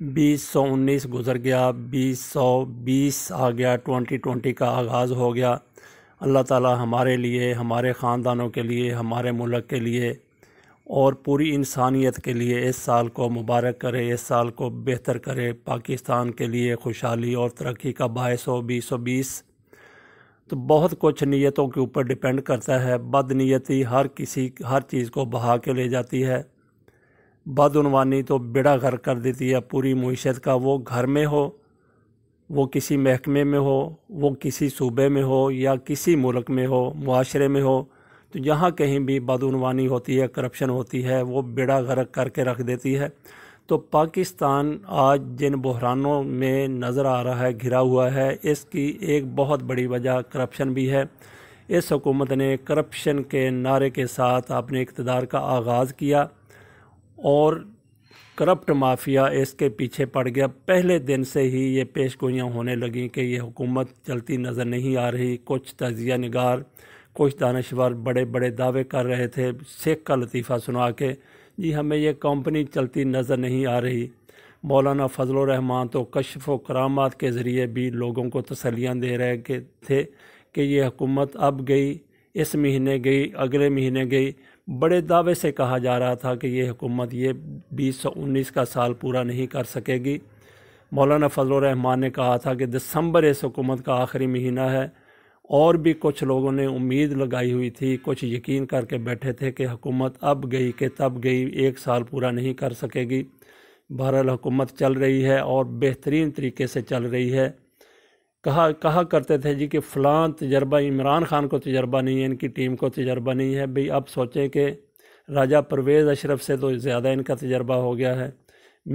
بیس سو انیس گزر گیا بیس سو بیس آ گیا ٹونٹی ٹونٹی کا آغاز ہو گیا اللہ تعالیٰ ہمارے لیے ہمارے خاندانوں کے لیے ہمارے ملک کے لیے اور پوری انسانیت کے لیے اس سال کو مبارک کرے اس سال کو بہتر کرے پاکستان کے لیے خوشحالی اور ترقی کا باعث ہو بیس سو بیس تو بہت کچھ نیتوں کے اوپر ڈپینڈ کرتا ہے بد نیتی ہر کسی ہر چیز کو بہا کے لے جاتی ہے بدعنوانی تو بیڑا گھر کر دیتی ہے پوری معیشت کا وہ گھر میں ہو وہ کسی محکمے میں ہو وہ کسی صوبے میں ہو یا کسی ملک میں ہو معاشرے میں ہو تو جہاں کہیں بھی بدعنوانی ہوتی ہے کرپشن ہوتی ہے وہ بیڑا گھر کر کے رکھ دیتی ہے تو پاکستان آج جن بحرانوں میں نظر آ رہا ہے گھرا ہوا ہے اس کی ایک بہت بڑی وجہ کرپشن بھی ہے اس حکومت نے کرپشن کے نعرے کے ساتھ اپنے اقتدار کا آغاز کیا اور کرپٹ مافیا اس کے پیچھے پڑ گیا پہلے دن سے ہی یہ پیش گوئیاں ہونے لگیں کہ یہ حکومت چلتی نظر نہیں آ رہی کچھ تجزیہ نگار کچھ دانشور بڑے بڑے دعوے کر رہے تھے سکھ کا لطیفہ سنا کے جی ہمیں یہ کمپنی چلتی نظر نہیں آ رہی مولانا فضل الرحمان تو کشف و کرامات کے ذریعے بھی لوگوں کو تسلیاں دے رہے تھے کہ یہ حکومت اب گئی اس مہینے گئی اگلے مہینے گئی بڑے دعوے سے کہا جا رہا تھا کہ یہ حکومت یہ بیس سو انیس کا سال پورا نہیں کر سکے گی مولانا فضل الرحمان نے کہا تھا کہ دسمبر اس حکومت کا آخری مہینہ ہے اور بھی کچھ لوگوں نے امید لگائی ہوئی تھی کچھ یقین کر کے بیٹھے تھے کہ حکومت اب گئی کہ تب گئی ایک سال پورا نہیں کر سکے گی بہرحال حکومت چل رہی ہے اور بہترین طریقے سے چل رہی ہے کہا کہا کرتے تھے جی کہ فلاں تجربہ عمران خان کو تجربہ نہیں ہے ان کی ٹیم کو تجربہ نہیں ہے بھئی اب سوچیں کہ راجہ پرویز اشرف سے تو زیادہ ان کا تجربہ ہو گیا ہے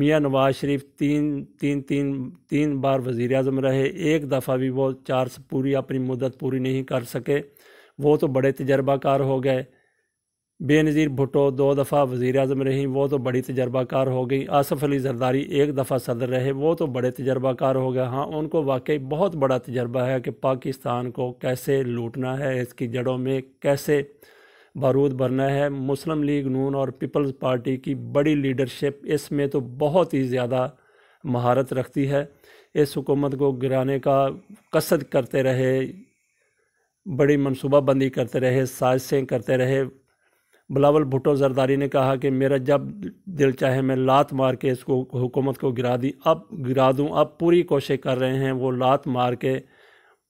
میاں نواز شریف تین تین تین تین بار وزیر اعظم رہے ایک دفعہ بھی وہ چار سے پوری اپنی مدت پوری نہیں کر سکے وہ تو بڑے تجربہ کار ہو گئے بے نظیر بھٹو دو دفعہ وزیر اعظم رہیں وہ تو بڑی تجربہ کار ہو گئی آصف علی زرداری ایک دفعہ صدر رہے وہ تو بڑے تجربہ کار ہو گئے ہاں ان کو واقعی بہت بڑا تجربہ ہے کہ پاکستان کو کیسے لوٹنا ہے اس کی جڑوں میں کیسے بارود بھرنا ہے مسلم لیگ نون اور پیپلز پارٹی کی بڑی لیڈرشپ اس میں تو بہت ہی زیادہ مہارت رکھتی ہے اس حکومت کو گرانے کا قصد کرتے رہے بڑی منصوبہ بندی کرتے رہے سازشیں کرتے رہے بلاول بھٹو زرداری نے کہا کہ میرا جب دل چاہے میں لات مار کے اس کو حکومت کو گرا دی اب گرا دوں اب پوری کوشش کر رہے ہیں وہ لات مار کے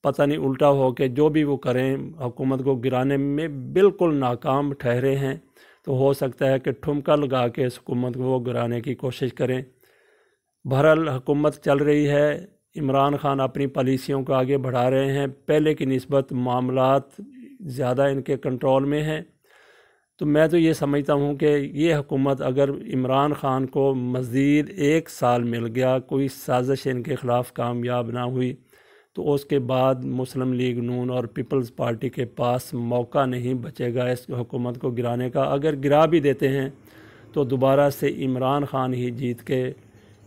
پتہ نہیں الٹا ہو کے جو بھی وہ کریں حکومت کو گرانے میں بالکل ناکام ٹھہرے ہیں تو ہو سکتا ہے کہ ٹھمکا لگا کے اس حکومت کو گرانے کی کوشش کریں بہرحال حکومت چل رہی ہے عمران خان اپنی پالیسیوں کو آگے بڑھا رہے ہیں پہلے کی نسبت معاملات زیادہ ان کے کنٹرول میں ہیں تو میں تو یہ سمجھتا ہوں کہ یہ حکومت اگر عمران خان کو مزید ایک سال مل گیا کوئی سازش ان کے خلاف کامیاب نہ ہوئی تو اس کے بعد مسلم لیگ نون اور پیپلز پارٹی کے پاس موقع نہیں بچے گا اس حکومت کو گرانے کا اگر گرا بھی دیتے ہیں تو دوبارہ سے عمران خان ہی جیت کے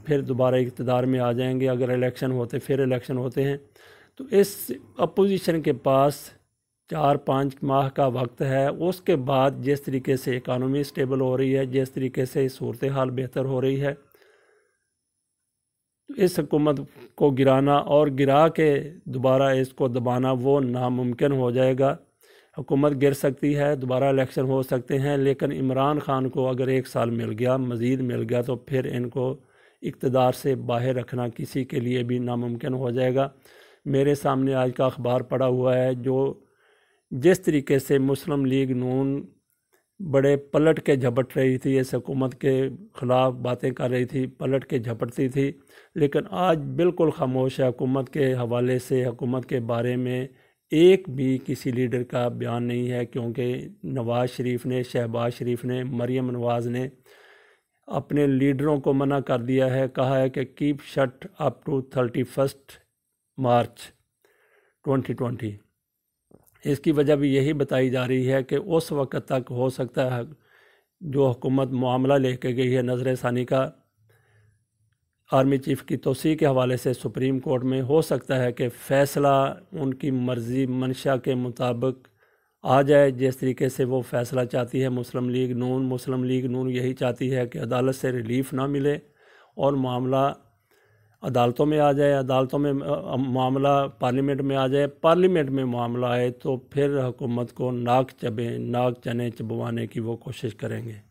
پھر دوبارہ اقتدار میں آ جائیں گے اگر الیکشن ہوتے پھر الیکشن ہوتے ہیں تو اس اپوزیشن کے پاس چار پانچ ماہ کا وقت ہے اس کے بعد جس طریقے سے اکانومی سٹیبل ہو رہی ہے جس طریقے سے صورتحال بہتر ہو رہی ہے اس حکومت کو گرانا اور گرا کے دوبارہ اس کو دبانا وہ ناممکن ہو جائے گا حکومت گر سکتی ہے دوبارہ الیکشن ہو سکتے ہیں لیکن عمران خان کو اگر ایک سال مل گیا مزید مل گیا تو پھر ان کو اقتدار سے باہر رکھنا کسی کے لیے بھی ناممکن ہو جائے گا میرے سامنے آج کا اخبار پڑا ہوا ہے جو جس طریقے سے مسلم لیگ نون بڑے پلٹ کے جھپٹ رہی تھی اس حکومت کے خلاف باتیں کر رہی تھی پلٹ کے جھپٹتی تھی لیکن آج بالکل خاموش ہے حکومت کے حوالے سے حکومت کے بارے میں ایک بھی کسی لیڈر کا بیان نہیں ہے کیونکہ نواز شریف نے شہباز شریف نے مریم نواز نے اپنے لیڈروں کو منع کر دیا ہے کہا ہے کہ keep shut up to thirty first March twenty twenty اس کی وجہ بھی یہی بتائی جا رہی ہے کہ اس وقت تک ہو سکتا ہے جو حکومت معاملہ لے کے گئی ہے نظر ثانی کا آرمی چیف کی توسیع کے حوالے سے سپریم کورٹ میں ہو سکتا ہے کہ فیصلہ ان کی مرضی منشا کے مطابق آ جائے جس طریقے سے وہ فیصلہ چاہتی ہے مسلم لیگ نون مسلم لیگ نون یہی چاہتی ہے کہ عدالت سے ریلیف نہ ملے اور معاملہ عدالتوں میں آ جائے عدالتوں میں معاملہ پارلیمنٹ میں آ جائے پارلیمنٹ میں معاملہ آئے تو پھر حکومت کو ناک چبیں ناک چنے چبوانے کی وہ کوشش کریں گے